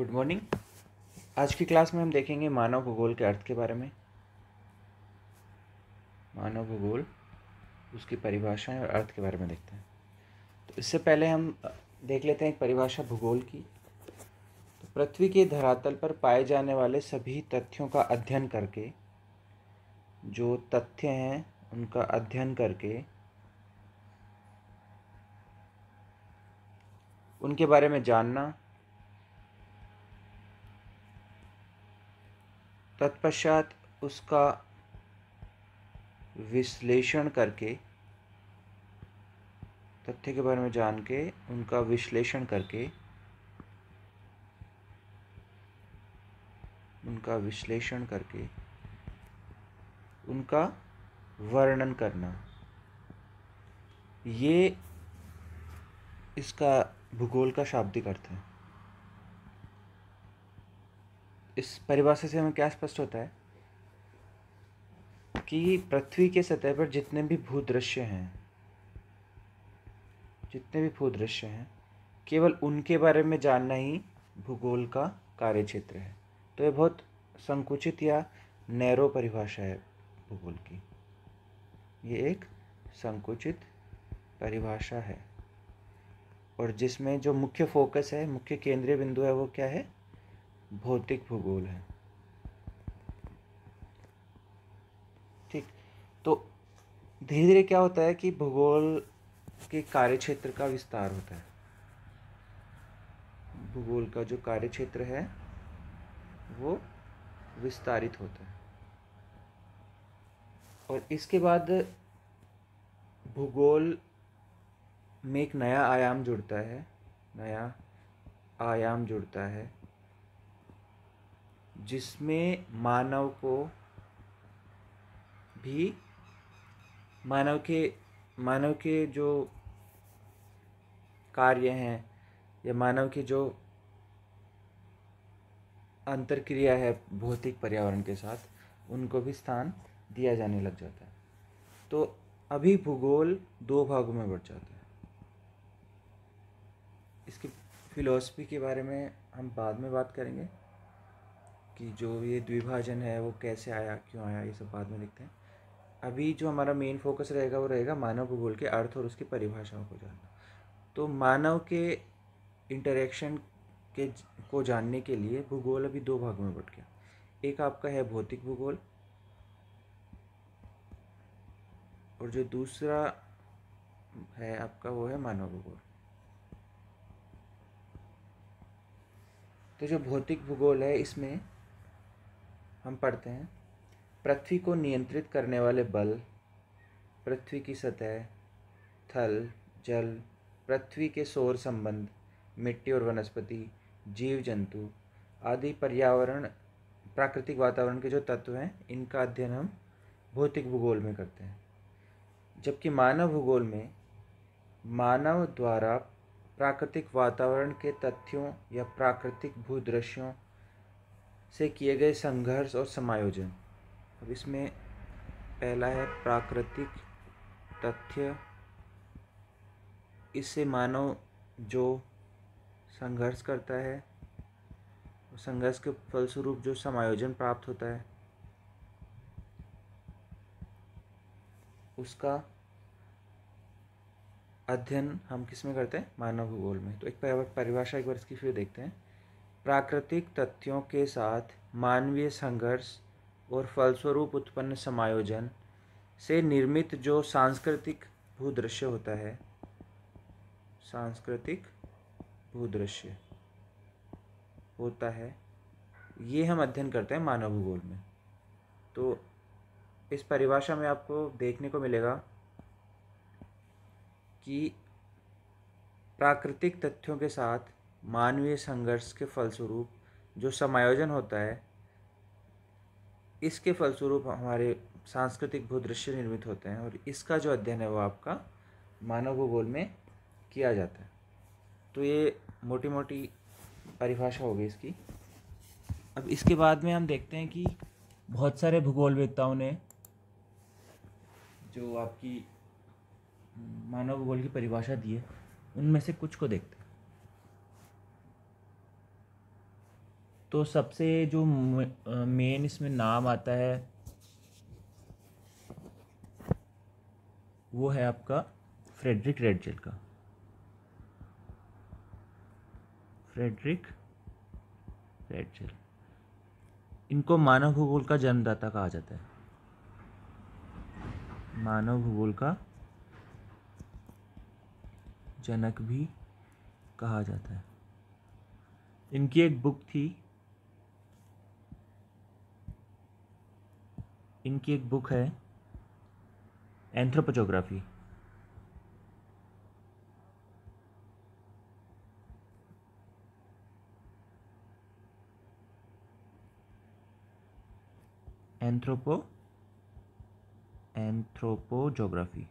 good morning आज की class में हम देखेंगे मानव भूगोल के अर्थ के बारे में मानव भूगोल उसकी परिभाषाएं और अर्थ के बारे में देखते हैं तो इससे पहले हम देख लेते हैं एक परिभाषा भूगोल की तो पृथ्वी के धरातल पर पाए जाने वाले सभी तथ्यों का अध्ययन करके जो तथ्य हैं उनका अध्ययन करके उनके बारे में जानना तत्पश्चात उसका विश्लेषण करके तथ्य के बारे में जान के उनका विश्लेषण करके उनका विश्लेषण करके उनका वर्णन करना ये इसका भूगोल का शाब्दिक अर्थ है इस परिभाषा से हमें क्या स्पष्ट होता है कि पृथ्वी के सतह पर जितने भी भूदृश्य हैं जितने भी भूदृश्य हैं केवल उनके बारे में जानना ही भूगोल का कार्य क्षेत्र है तो यह बहुत संकुचित या नैरो परिभाषा है भूगोल की ये एक संकुचित परिभाषा है और जिसमें जो मुख्य फोकस है मुख्य केंद्रीय बिंदु है वो क्या है भौतिक भूगोल है ठीक तो धीरे धीरे क्या होता है कि भूगोल के कार्य क्षेत्र का विस्तार होता है भूगोल का जो कार्य क्षेत्र है वो विस्तारित होता है और इसके बाद भूगोल में एक नया आयाम जुड़ता है नया आयाम जुड़ता है जिसमें मानव को भी मानव के मानव के जो कार्य हैं या मानव के जो अंतरक्रिया है भौतिक पर्यावरण के साथ उनको भी स्थान दिया जाने लग जाता है तो अभी भूगोल दो भागों में बढ़ जाता है इसकी फिलॉसफी के बारे में हम बाद में बात करेंगे कि जो ये द्विभाजन है वो कैसे आया क्यों आया ये सब बाद में देखते हैं अभी जो हमारा मेन फोकस रहेगा वो रहेगा मानव भूगोल के अर्थ और उसकी परिभाषाओं को जानना तो मानव के इंटरेक्शन के को जानने के लिए भूगोल अभी दो भागों में बट गया एक आपका है भौतिक भूगोल और जो दूसरा है आपका वो है मानव भूगोल तो जो भौतिक भूगोल है इसमें हम पढ़ते हैं पृथ्वी को नियंत्रित करने वाले बल पृथ्वी की सतह थल जल पृथ्वी के सौर संबंध मिट्टी और वनस्पति जीव जंतु आदि पर्यावरण प्राकृतिक वातावरण के जो तत्व हैं इनका अध्ययन हम भौतिक भूगोल में करते हैं जबकि मानव भूगोल में मानव द्वारा प्राकृतिक वातावरण के तथ्यों या प्राकृतिक भूदृश्यों से किए गए संघर्ष और समायोजन अब इसमें पहला है प्राकृतिक तथ्य इससे मानव जो संघर्ष करता है संघर्ष के फलस्वरूप जो समायोजन प्राप्त होता है उसका अध्ययन हम किस में करते हैं मानव भूगोल में तो एक परिभाषा एक बार इसकी फिर देखते हैं प्राकृतिक तथ्यों के साथ मानवीय संघर्ष और फलस्वरूप उत्पन्न समायोजन से निर्मित जो सांस्कृतिक भूदृश्य होता है सांस्कृतिक भूदृश्य होता है ये हम अध्ययन करते हैं मानव भूगोल में तो इस परिभाषा में आपको देखने को मिलेगा कि प्राकृतिक तथ्यों के साथ मानवीय संघर्ष के फलस्वरूप जो समायोजन होता है इसके फलस्वरूप हमारे सांस्कृतिक भूदृश्य निर्मित होते हैं और इसका जो अध्ययन है वो आपका मानव भूगोल में किया जाता है तो ये मोटी मोटी परिभाषा हो गई इसकी अब इसके बाद में हम देखते हैं कि बहुत सारे भूगोलवेदताओं ने जो आपकी मानव भूगोल की परिभाषा दी है उनमें से कुछ को देखते हैं तो सबसे जो मेन इसमें नाम आता है वो है आपका फ्रेडरिक रेडजेल का फ्रेडरिक रेडजेल इनको मानव भूगोल का जन्मदाता कहा जाता है मानव भूगोल का जनक भी कहा जाता है इनकी एक बुक थी इनकी एक बुक है एंथ्रोपोजोग्राफी एंथ्रोपो एंथ्रोपोजोग्राफी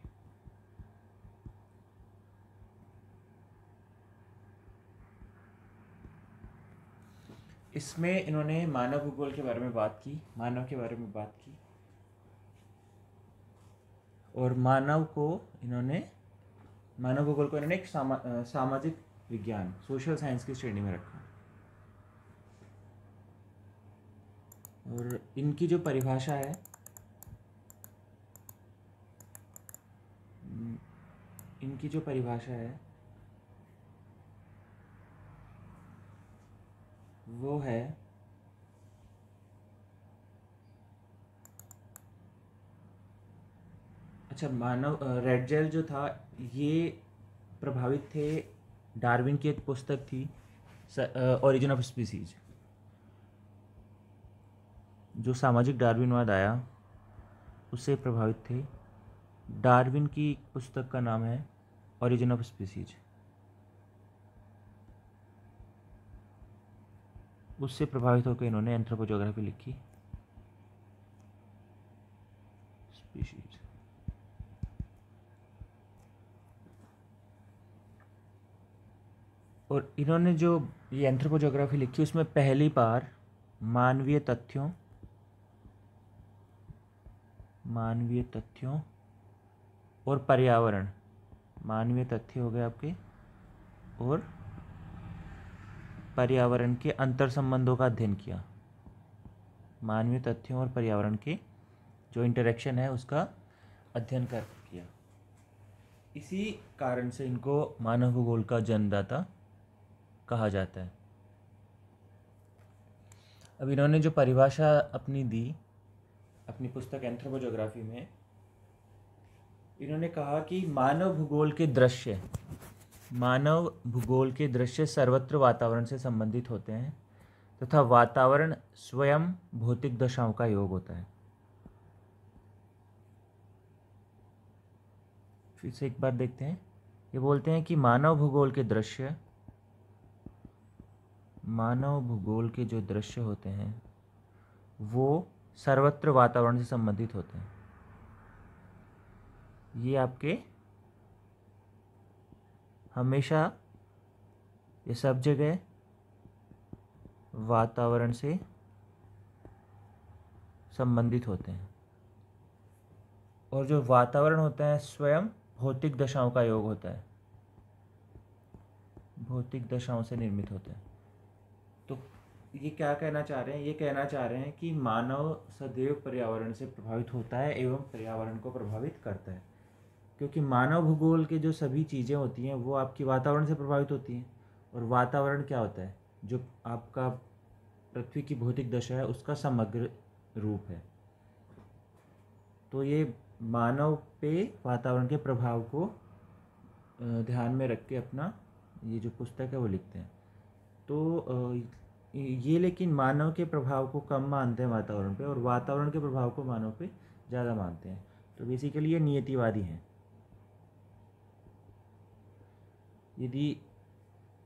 इसमें इन्होंने मानव भूगोल के बारे में बात की मानव के बारे में बात की और मानव को इन्होंने मानव भूगोल को इन्होंने एक सामा, सामाजिक विज्ञान सोशल साइंस की श्रेणी में रखा और इनकी जो परिभाषा है इनकी जो परिभाषा है वो है अच्छा मानव रेड जेल जो था ये प्रभावित थे डार्विन की एक पुस्तक थी ओरिजिन ऑफ स्पीसीज जो सामाजिक डार्विनवाद आया उससे प्रभावित थे डार्विन की पुस्तक का नाम है ओरिजिन ऑफ स्पीसीज उससे प्रभावित होकर इन्होंने एंथ्रोपोजोग्राफी लिखी स्पीशीज और इन्होंने जो ये एंथ्रोपोजोग्राफी लिखी उसमें पहली बार मानवीय तथ्यों मानवीय तथ्यों और पर्यावरण मानवीय तथ्य हो गए आपके और पर्यावरण के अंतर संबंधों का अध्ययन किया मानवीय तथ्यों और पर्यावरण के जो इंटरेक्शन है उसका अध्ययन कर किया इसी कारण से इनको मानव भूगोल का जन्मदाता कहा जाता है अब इन्होंने जो परिभाषा अपनी दी अपनी पुस्तक एंथ्रोपोजोग्राफी में इन्होंने कहा कि मानव भूगोल के दृश्य मानव भूगोल के दृश्य सर्वत्र वातावरण से संबंधित होते हैं तथा वातावरण स्वयं भौतिक दशाओं का योग होता है फिर से एक बार देखते हैं ये बोलते हैं कि मानव भूगोल के दृश्य मानव भूगोल के जो दृश्य होते हैं वो सर्वत्र वातावरण से संबंधित होते हैं ये आपके हमेशा ये सब जगह वातावरण से संबंधित होते हैं और जो वातावरण होता है स्वयं भौतिक दशाओं का योग होता है भौतिक दशाओं से निर्मित होते हैं ये क्या कहना चाह रहे हैं ये कहना चाह रहे हैं कि मानव सदैव पर्यावरण से प्रभावित होता है एवं पर्यावरण को प्रभावित करता है क्योंकि मानव भूगोल के जो सभी चीज़ें होती हैं वो आपकी वातावरण से प्रभावित होती हैं और वातावरण क्या होता है जो आपका पृथ्वी की भौतिक दशा है उसका समग्र रूप है तो ये मानव पे वातावरण के प्रभाव को ध्यान में रख के अपना ये जो पुस्तक है वो लिखते हैं तो ये लेकिन मानव के प्रभाव को कम मानते हैं वातावरण पे और वातावरण के प्रभाव को मानव पे ज़्यादा मानते हैं तो बेसिकली ये नियतिवादी हैं यदि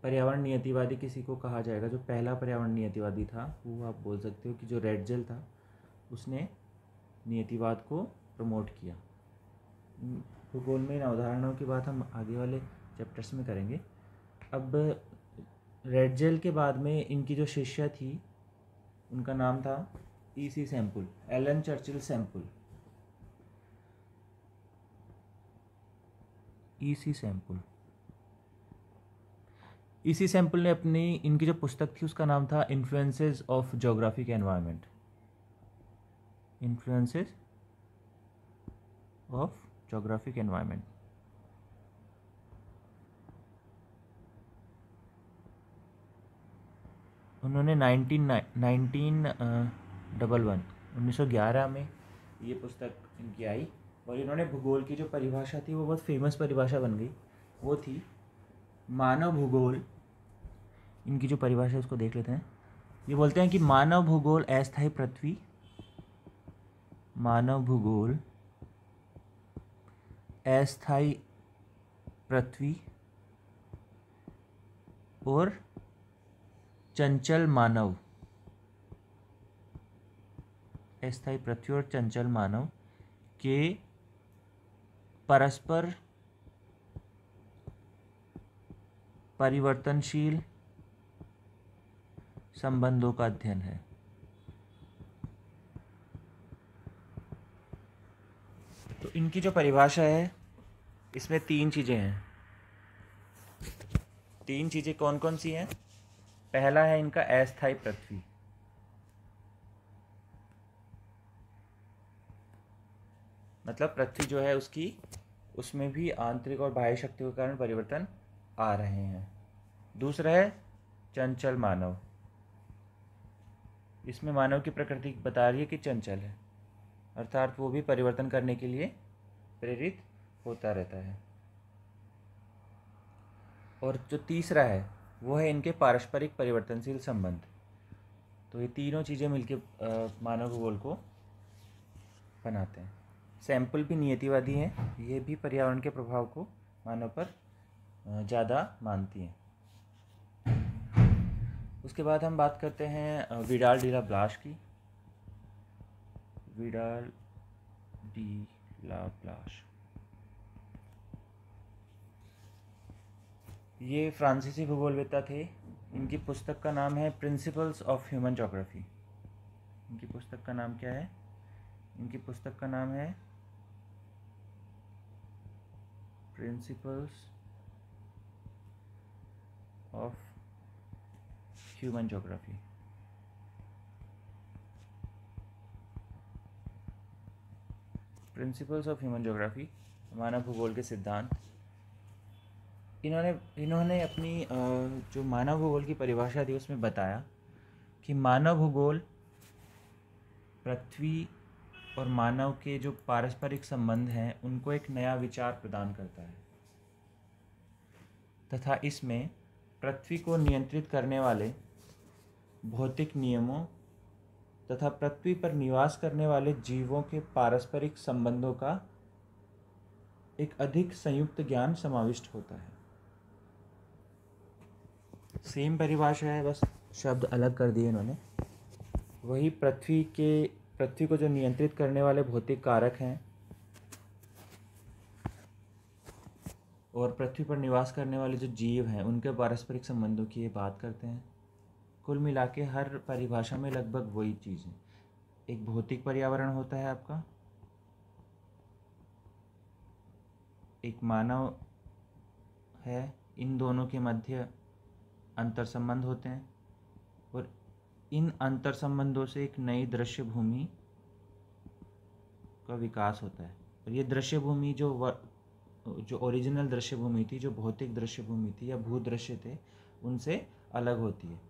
पर्यावरण नियतिवादी किसी को कहा जाएगा जो पहला पर्यावरण नियतिवादी था वो आप बोल सकते हो कि जो रेड जेल था उसने नियतिवाद को प्रमोट किया भूगोल में इन अवधारणाओं की बात हम आगे वाले चैप्टर्स में करेंगे अब रेड जेल के बाद में इनकी जो शिष्या थी उनका नाम था E C Semple Ellen Churchill Semple E C Semple E C Semple ने अपनी इनकी जो पुस्तक थी उसका नाम था influences of geographic environment influences of geographic environment उन्होंने नाइनटीन नाइनटीन डबल वन उन्नीस सौ ग्यारह में ये पुस्तक इनकी आई और इन्होंने भूगोल की जो परिभाषा थी वो बहुत फेमस परिभाषा बन गई वो थी मानव भूगोल इनकी जो परिभाषा है उसको देख लेते हैं ये बोलते हैं कि मानव भूगोल अस्थायी पृथ्वी मानव भूगोल अस्थायी पृथ्वी और चंचल मानव अस्थायी पृथ्वी और चंचल मानव के परस्पर परिवर्तनशील संबंधों का अध्ययन है तो इनकी जो परिभाषा है इसमें तीन चीज़ें हैं तीन चीज़ें कौन कौन सी हैं पहला है इनका अस्थाई पृथ्वी मतलब पृथ्वी जो है उसकी उसमें भी आंतरिक और बाह्य शक्तियों के कारण परिवर्तन आ रहे हैं दूसरा है चंचल मानव इसमें मानव की प्रकृति बता रही है कि चंचल है अर्थात वो भी परिवर्तन करने के लिए प्रेरित होता रहता है और जो तीसरा है वो है इनके पारस्परिक परिवर्तनशील संबंध तो ये तीनों चीज़ें मिलकर मानव भूगोल को बनाते हैं सैंपल भी नियतिवादी हैं ये भी पर्यावरण के प्रभाव को मानव पर ज़्यादा मानती हैं उसके बाद हम बात करते हैं विडाल डीला ब्लाश की विडाल डी ला ब्लाश ये फ्रांसीसी भूगोलवेत्ता थे इनकी पुस्तक का नाम है प्रिंसिपल्स ऑफ ह्यूमन जोग्राफी इनकी पुस्तक का नाम क्या है इनकी पुस्तक का नाम है principles of human geography principles of human geography मानव भूगोल के सिद्धांत इन्होंने इन्होंने अपनी जो मानव भूगोल की परिभाषा थी उसमें बताया कि मानव भूगोल पृथ्वी और मानव के जो पारस्परिक संबंध हैं उनको एक नया विचार प्रदान करता है तथा इसमें पृथ्वी को नियंत्रित करने वाले भौतिक नियमों तथा पृथ्वी पर निवास करने वाले जीवों के पारस्परिक संबंधों का एक अधिक संयुक्त ज्ञान समाविष्ट होता है सेम परिभाषा है बस शब्द अलग कर दिए इन्होंने वही पृथ्वी के पृथ्वी को जो नियंत्रित करने वाले भौतिक कारक हैं और पृथ्वी पर निवास करने वाले जो जीव हैं उनके पारस्परिक संबंधों की ये बात करते हैं कुल मिला के हर परिभाषा में लगभग वही चीज़ है एक भौतिक पर्यावरण होता है आपका एक मानव है इन दोनों के मध्य अंतर संबंध होते हैं और इन अंतर संबंधों से एक नई दृश्य भूमि का विकास होता है और ये दृश्य भूमि जो व, जो ओरिजिनल दृश्य भूमि थी जो भौतिक दृश्य भूमि थी या भू दृश्य थे उनसे अलग होती है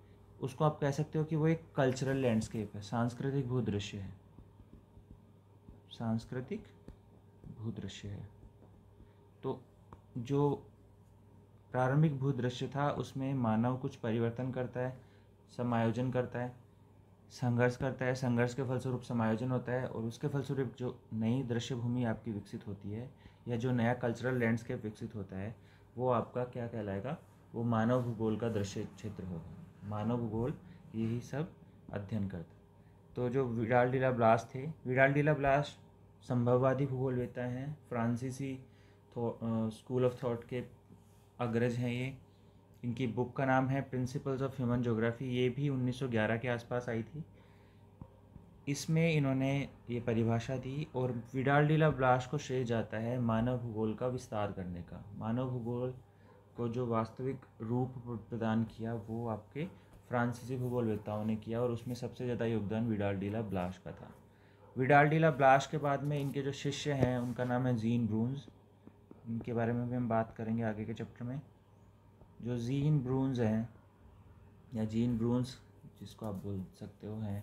उसको आप कह सकते हो कि वो एक कल्चरल लैंडस्केप है सांस्कृतिक भूदृश्य है सांस्कृतिक भूदृश्य है तो जो प्रारंभिक भू दृश्य था उसमें मानव कुछ परिवर्तन करता है समायोजन करता है संघर्ष करता है संघर्ष के फलस्वरूप समायोजन होता है और उसके फलस्वरूप जो नई दृश्य भूमि आपकी विकसित होती है या जो नया कल्चरल लैंडस्केप विकसित होता है वो आपका क्या कहलाएगा वो मानव भूगोल का दृश्य क्षेत्र होगा मानव भूगोल यही सब अध्ययन करता तो जो विडाल डीला ब्लास्ट थे विडाल डीला ब्लास्ट संभववादी भूगोलवेता हैं फ्रांसीसी स्कूल ऑफ थॉट के अग्रज हैं ये इनकी बुक का नाम है प्रिंसिपल्स ऑफ ह्यूमन जोग्राफी ये भी 1911 के आसपास आई थी इसमें इन्होंने ये परिभाषा दी और विडाल डीला को श्रेय जाता है मानव भूगोल का विस्तार करने का मानव भूगोल को जो वास्तविक रूप प्रदान किया वो आपके फ्रांसीसी भूगोलवेताओं ने किया और उसमें सबसे ज़्यादा योगदान विडाल डीला का था विडाल डीला ब्लाश के बाद में इनके जो शिष्य हैं उनका नाम है जीन ब्रूंस इनके बारे में भी हम बात करेंगे आगे के चैप्टर में जो जीन ब्रूंस हैं या जीन ब्रूंस जिसको आप बोल सकते हो हैं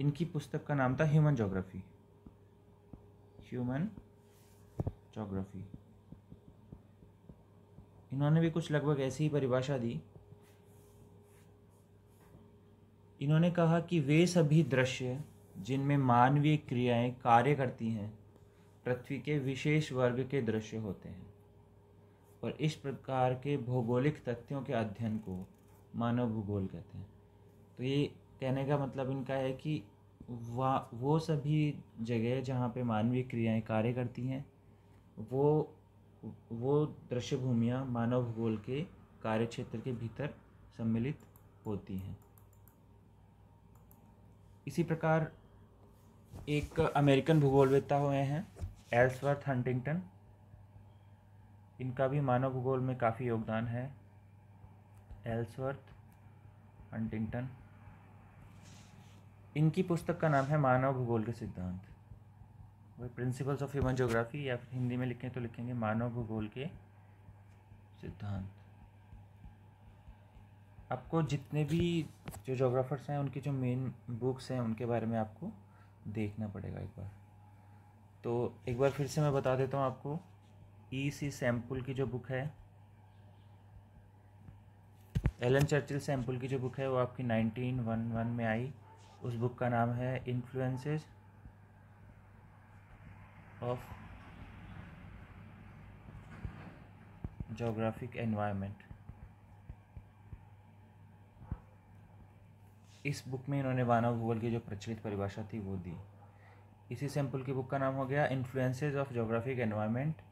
इनकी पुस्तक का नाम था ह्यूमन जोग्राफी ह्यूमन जोग्राफी इन्होंने भी कुछ लगभग ऐसी ही परिभाषा दी इन्होंने कहा कि वे सभी दृश्य जिनमें मानवीय क्रियाएं कार्य करती हैं पृथ्वी के विशेष वर्ग के दृश्य होते हैं और इस प्रकार के भौगोलिक तथ्यों के अध्ययन को मानव भूगोल कहते हैं तो ये कहने का मतलब इनका है कि वह वो सभी जगह जहाँ पे मानवीय क्रियाएं कार्य करती हैं वो वो दृश्य भूमियाँ मानव भूगोल के कार्य क्षेत्र के भीतर सम्मिलित होती हैं इसी प्रकार एक अमेरिकन भूगोलवेत्ता हुए हैं एल्सवर्थ हंटिंगटन इनका भी मानव भूगोल में काफ़ी योगदान है एल्सवर्थ हंटिंगटन इनकी पुस्तक का नाम है मानव भूगोल के सिद्धांत वही प्रिंसिपल्स ऑफ ह्यूमन जोग्राफी या फिर हिंदी में लिखें तो लिखेंगे मानव भूगोल के सिद्धांत आपको जितने भी जो जोग्राफर्स हैं उनकी जो मेन बुक्स हैं उनके बारे में आपको देखना पड़ेगा एक बार तो एक बार फिर से मैं बता देता हूँ आपको ई सी सैम्पल की जो बुक है एलन चर्चिल सैम्पल की जो बुक है वो आपकी नाइनटीन वन वन में आई उस बुक का नाम है इन्फ्लुएंसेस ऑफ जोग्राफिक एनवायरनमेंट इस बुक में इन्होंने मानव भूगोल की जो प्रचलित परिभाषा थी वो दी इसी सैम्पल की बुक का नाम हो गया इन्फ्लुएंसेज ऑफ जोग्राफिक एनवायरनमेंट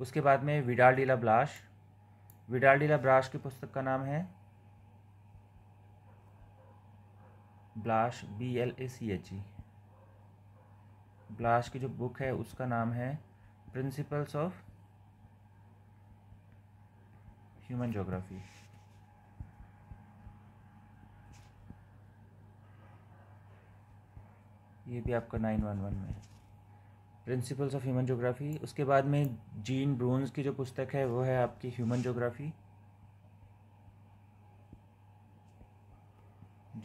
उसके बाद में Vidal de la Blache Vidal de la Blache की पुस्तक का नाम है Blache B L A C H E Blache की जो बुक है उसका नाम है प्रिंसिपल्स ऑफ ह्यूमन जोग्राफी ये भी आपका नाइन वन वन में है प्रिंसिपल्स ऑफ ह्यूमन जोग्राफ़ी उसके बाद में जीन ब्रोन्स की जो पुस्तक है वो है आपकी ह्यूमन जोग्राफ़ी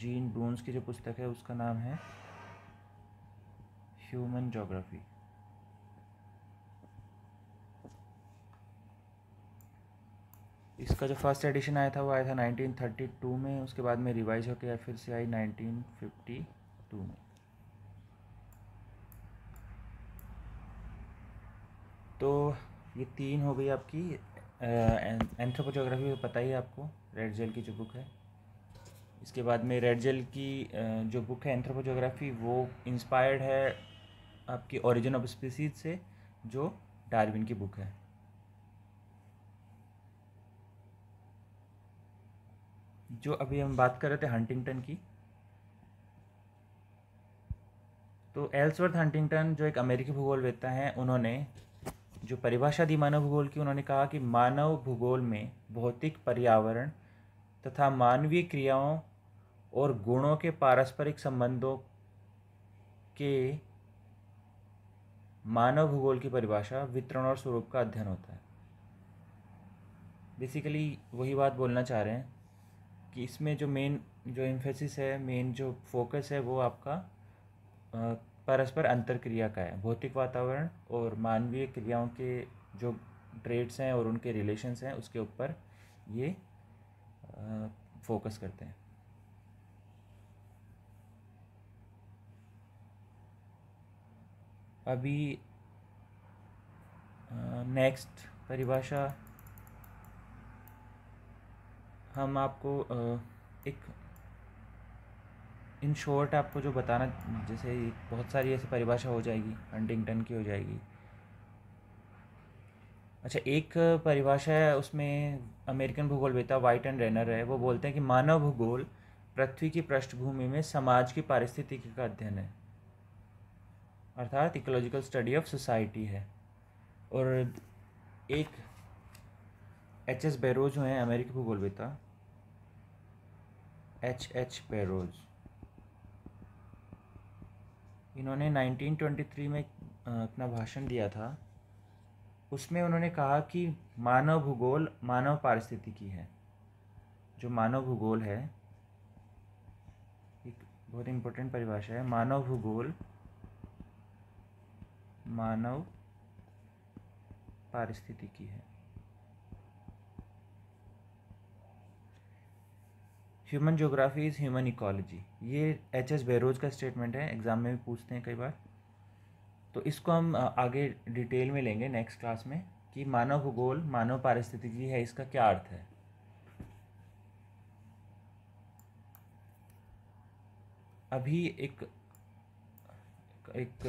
जीन ब्रोन्स की जो पुस्तक है उसका नाम है ह्यूमन जोग्राफ़ी इसका जो फर्स्ट एडिशन आया था वो आया था 1932 में उसके बाद में रिवाइज होकर फिर से आई 1952 में तो ये तीन हो गई आपकी एंथ्रोपोजोग्राफी तो पता ही है आपको रेड जेल की जो बुक है इसके बाद में रेड जेल की जो बुक है एंथ्रोपोजोग्राफी वो इंस्पायर्ड है आपकी ओरिजिन ऑफ स्पीसीज से जो डार्विन की बुक है जो अभी हम बात कर रहे थे हंटिंगटन की तो एल्सवर्थ हंटिंगटन जो एक अमेरिकी भूगोलवेत्ता हैं उन्होंने जो परिभाषा दी मानव भूगोल की उन्होंने कहा कि मानव भूगोल में भौतिक पर्यावरण तथा मानवीय क्रियाओं और गुणों के पारस्परिक संबंधों के मानव भूगोल की परिभाषा वितरण और स्वरूप का अध्ययन होता है बेसिकली वही बात बोलना चाह रहे हैं कि इसमें जो मेन जो इम्फेसिस है मेन जो फोकस है वो आपका परस्पर अंतर क्रिया का है भौतिक वातावरण और मानवीय क्रियाओं के जो ट्रेड्स हैं और उनके रिलेशंस हैं उसके ऊपर ये फोकस करते हैं अभी नेक्स्ट परिभाषा हम आपको एक इन शॉर्ट आपको जो बताना जैसे बहुत सारी ऐसी परिभाषा हो जाएगी हंटिंगटन की हो जाएगी अच्छा एक परिभाषा है उसमें अमेरिकन भूगोल बेता वाइट एंड रेनर है वो बोलते हैं कि मानव भूगोल पृथ्वी की पृष्ठभूमि में समाज की पारिस्थितिकी का अध्ययन है अर्थात इकोलॉजिकल स्टडी ऑफ सोसाइटी है और एक एच एस बैरोज हैं अमेरिकी भूगोल बेता एच एच बैरोज़ इन्होंने 1923 में अपना भाषण दिया था उसमें उन्होंने कहा कि मानव भूगोल मानव पारिस्थिति की है जो मानव भूगोल है एक बहुत इम्पोर्टेंट परिभाषा है मानव भूगोल मानव पारिस्थिति की है human geography is human ecology ये एच एस बेरोज का स्टेटमेंट है एग्ज़ाम में भी पूछते हैं कई बार तो इसको हम आगे डिटेल में लेंगे नेक्स्ट क्लास में कि मानव भूगोल मानव पारिस्थितिकी है इसका क्या अर्थ है अभी एक एक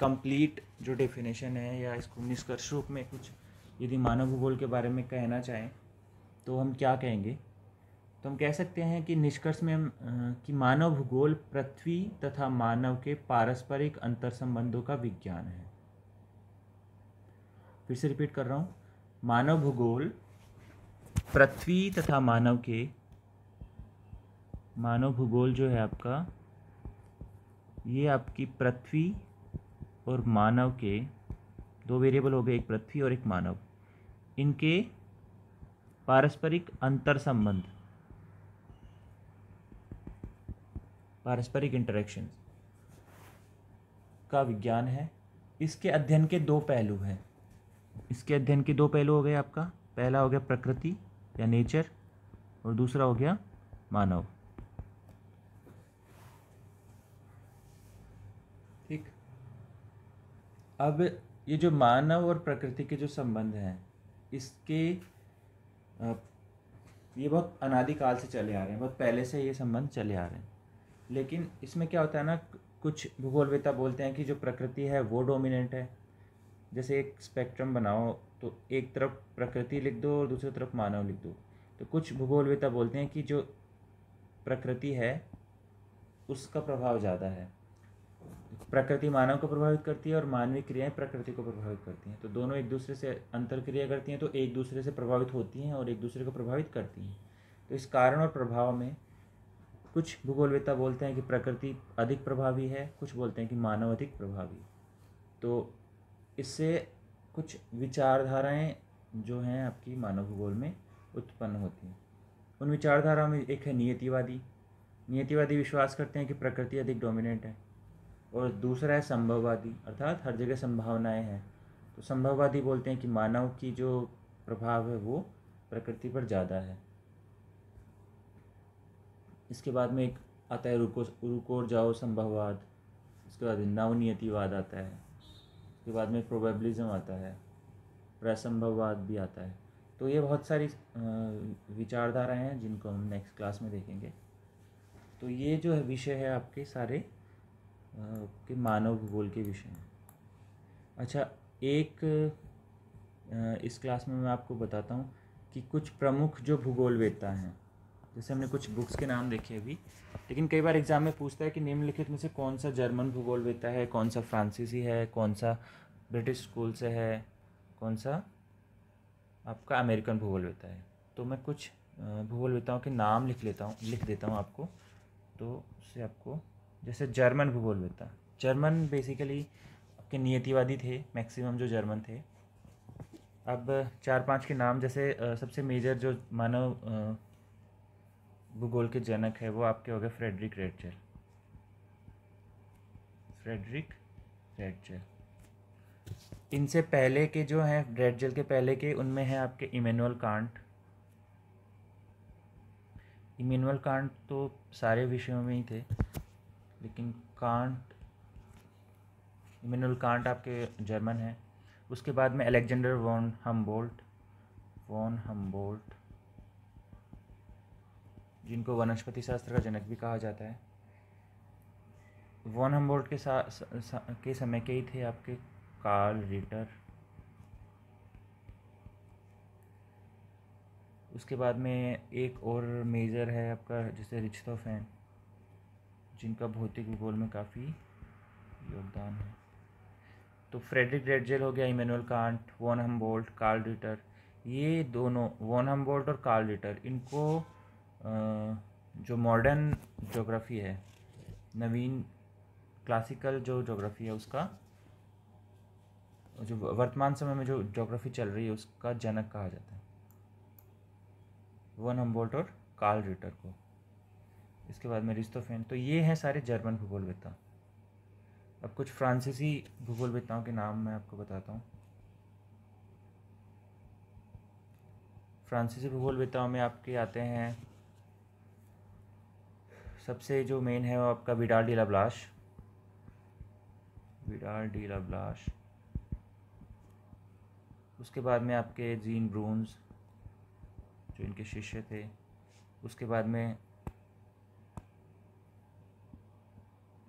कंप्लीट जो डेफिनेशन है या इसको निष्कर्ष रूप में कुछ यदि मानव भूगोल के बारे में कहना चाहें तो हम क्या कहेंगे तो हम कह सकते हैं कि निष्कर्ष में कि मानव भूगोल पृथ्वी तथा मानव के पारस्परिक अंतर संबंधों का विज्ञान है फिर से रिपीट कर रहा हूँ मानव भूगोल पृथ्वी तथा मानव के मानव भूगोल जो है आपका ये आपकी पृथ्वी और मानव के दो वेरिएबल हो गए एक पृथ्वी और एक मानव इनके पारस्परिक अंतर संबंध पारस्परिक इंटरेक्शन का विज्ञान है इसके अध्ययन के दो पहलू हैं इसके अध्ययन के दो पहलू हो गए आपका पहला हो गया प्रकृति या नेचर और दूसरा हो गया मानव ठीक अब ये जो मानव और प्रकृति के जो संबंध हैं इसके ये बहुत अनादिकाल से चले आ रहे हैं बहुत पहले से ये संबंध चले आ रहे हैं लेकिन इसमें क्या होता है ना कुछ भूगोलवेता बोलते हैं कि जो प्रकृति है वो डोमिनेंट है जैसे एक स्पेक्ट्रम बनाओ तो एक तरफ प्रकृति लिख दो और दूसरी तरफ मानव लिख दो तो कुछ भूगोलवेता बोलते हैं कि जो प्रकृति है उसका प्रभाव ज़्यादा है प्रकृति मानव को प्रभावित करती है और मानवीय क्रियाएं प्रकृति को प्रभावित करती हैं तो दोनों एक दूसरे से अंतर क्रिया करती हैं तो एक दूसरे से प्रभावित होती हैं और एक दूसरे को प्रभावित करती हैं तो इस कारण और प्रभाव में कुछ भूगोलवेता बोलते हैं कि प्रकृति अधिक प्रभावी है कुछ बोलते हैं कि मानव अधिक प्रभावी तो इससे कुछ विचारधाराएं जो हैं आपकी मानव भूगोल में उत्पन्न होती हैं उन विचारधाराओं में एक है नियतिवादी नियतिवादी विश्वास करते हैं कि प्रकृति अधिक डोमिनेंट है और दूसरा है संभववादी अर्थात हर जगह संभावनाएं हैं तो संभववादी बोलते हैं कि मानव की जो प्रभाव है वो प्रकृति पर ज़्यादा है इसके बाद में एक आता है रुको रुको और जाओ संभववाद उसके बाद नवनियतिवाद आता है उसके बाद में प्रोबेबलिज्म आता है प्रसंभववाद भी आता है तो ये बहुत सारी विचारधाराएं हैं जिनको हम नेक्स्ट क्लास में देखेंगे तो ये जो है विषय है आपके सारे के मानव भूगोल के विषय हैं अच्छा एक इस क्लास में मैं आपको बताता हूँ कि कुछ प्रमुख जो भूगोलवेत्ता हैं जैसे हमने कुछ बुक्स के नाम देखे अभी लेकिन कई बार एग्जाम में पूछता है कि निम्नलिखित में से कौन सा जर्मन भूगोल वेता है कौन सा फ्रांसीसी है कौन सा ब्रिटिश स्कूल से है कौन सा आपका अमेरिकन भूगोल वेता है तो मैं कुछ भूगोल वेताओं के नाम लिख लेता हूँ लिख देता हूँ आपको तो उससे आपको जैसे जर्मन भूगोल वेता जर्मन बेसिकली आपके नियतिवादी थे मैक्सिमम जो जर्मन थे अब चार पांच के नाम जैसे सबसे मेजर जो मानव भूगोल के जनक है वो आपके हो गए फ्रेडरिक रेडचेल फ्रेडरिक रेडचेल इनसे पहले के जो हैं रेडजल के पहले के उनमें हैं आपके इमेनुअल कांट इमेनुअल कांट तो सारे विषयों में ही थे लेकिन कांट इमेनुअल कांट आपके जर्मन है उसके बाद में Alexander von Humboldt von Humboldt जिनको वनस्पति शास्त्र का जनक भी कहा जाता है वॉन हम्बोल्ट के सा, सा, के समय के ही थे आपके कार्ल रिटर उसके बाद में एक और मेजर है आपका जैसे रिचतोफ हैं जिनका भौतिक भूगोल में काफ़ी योगदान है तो फ्रेडरिक रेडजेल हो गया Immanuel Kant von Humboldt Carl Ritter ये दोनों वॉन हम्बोल्ट और कार्ल रिटर इनको जो मॉडर्न जोग्राफ़ी है नवीन क्लासिकल जो जोग्राफ़ी है उसका जो वर्तमान समय में जो जोग्राफ़ी चल रही है उसका जनक कहा जाता है वन हम्बोल्ट और कार्ल रिटर को इसके बाद में रिस्तोफेन तो ये हैं सारे जर्मन भूगोलवेत्ता अब कुछ फ्रांसीसी भूगोलवेत्ताओं के नाम मैं आपको बताता हूँ फ्रांसीसी भूगोलवेत्ताओं में आपके आते हैं सबसे जो मेन है वो आपका Vidal de la Blache Vidal de la Blache उसके बाद में आपके जीन ब्रूंस जो इनके शिष्य थे उसके बाद में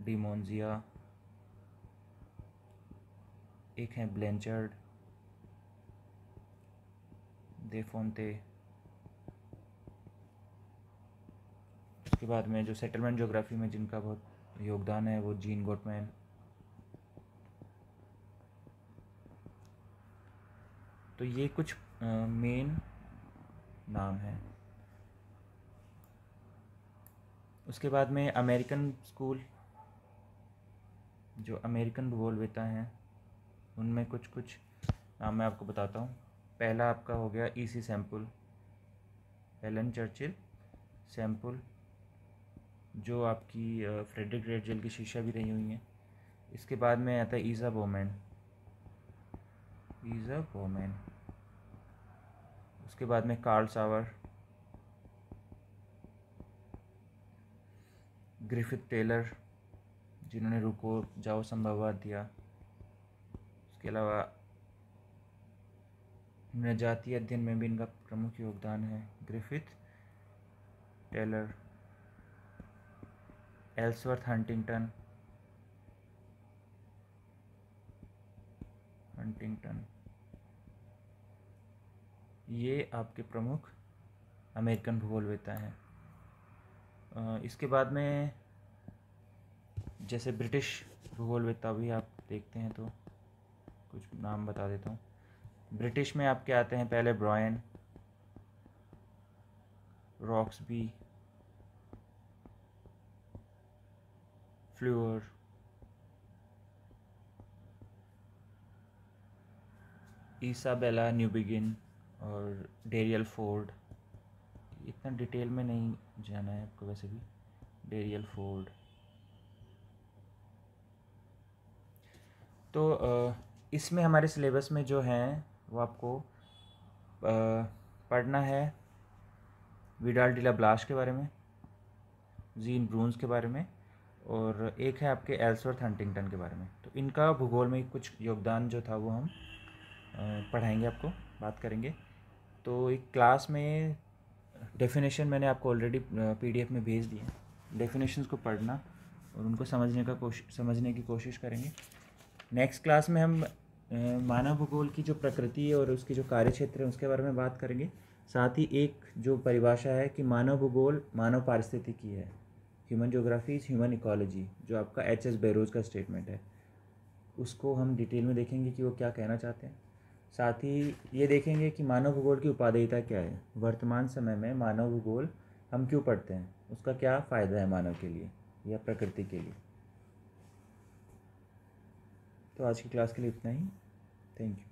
डिमोन्जिया एक हैं ब्लेंचर्ड देफोनते उसके बाद में जो सेटलमेंट जोग्राफी में जिनका बहुत योगदान है वो जीन गोटमैन तो ये कुछ मेन नाम है उसके बाद में अमेरिकन स्कूल जो अमेरिकन भूगोलवेता हैं उनमें कुछ कुछ नाम मैं आपको बताता हूँ पहला आपका हो गया E C Semple Ellen Churchill Semple जो आपकी फ्रेडरिक रेड जेल की शीशा भी रही हुई हैं इसके बाद में आता है ईज़ा बोमैन ईज़ा बोमैन उसके बाद में कार्ल सावर ग्रिफिथ टेलर जिन्होंने रुको जाओ संभव दिया इसके अलावा नजाती अध्ययन में भी इनका प्रमुख योगदान है Griffith Taylor Ellsworth Huntington Huntington ये आपके प्रमुख अमेरिकन भूगोलवेता हैं इसके बाद में जैसे ब्रिटिश भूगोलवेता भी आप देखते हैं तो कुछ नाम बता देता हूँ ब्रिटिश में आपके आते हैं पहले Brian Roxby fluor Isabella new begin और डेरियल फोर्ड इतना डिटेल में नहीं जाना है आपको वैसे भी डेरियल फोर्ड तो इसमें हमारे सिलेबस में जो हैं वो आपको पढ़ना है विडाल डीला ब्लाश के बारे में जीन ब्रूंस के बारे में और एक है आपके एल्सवर्थ हंटिंगटन के बारे में तो इनका भूगोल में कुछ योगदान जो था वो हम पढ़ाएंगे आपको बात करेंगे तो एक क्लास में डेफिनेशन मैंने आपको ऑलरेडी पीडीएफ में भेज दिए डेफिनेशन को पढ़ना और उनको समझने का कोश समझने की कोशिश करेंगे नेक्स्ट क्लास में हम मानव भूगोल की जो प्रकृति और उसकी जो कार्य क्षेत्र है उसके बारे में बात करेंगे साथ ही एक जो परिभाषा है कि मानव भूगोल मानव पारिस्थितिकी है human geography is human ecology जो आपका एच एस बेरोज़ का स्टेटमेंट है उसको हम डिटेल में देखेंगे कि वो क्या कहना चाहते हैं साथ ही ये देखेंगे कि मानव भूगोल की उपादेयता क्या है वर्तमान समय में मानव भूगोल हम क्यों पढ़ते हैं उसका क्या फ़ायदा है मानव के लिए या प्रकृति के लिए तो आज की क्लास के लिए इतना ही थैंक यू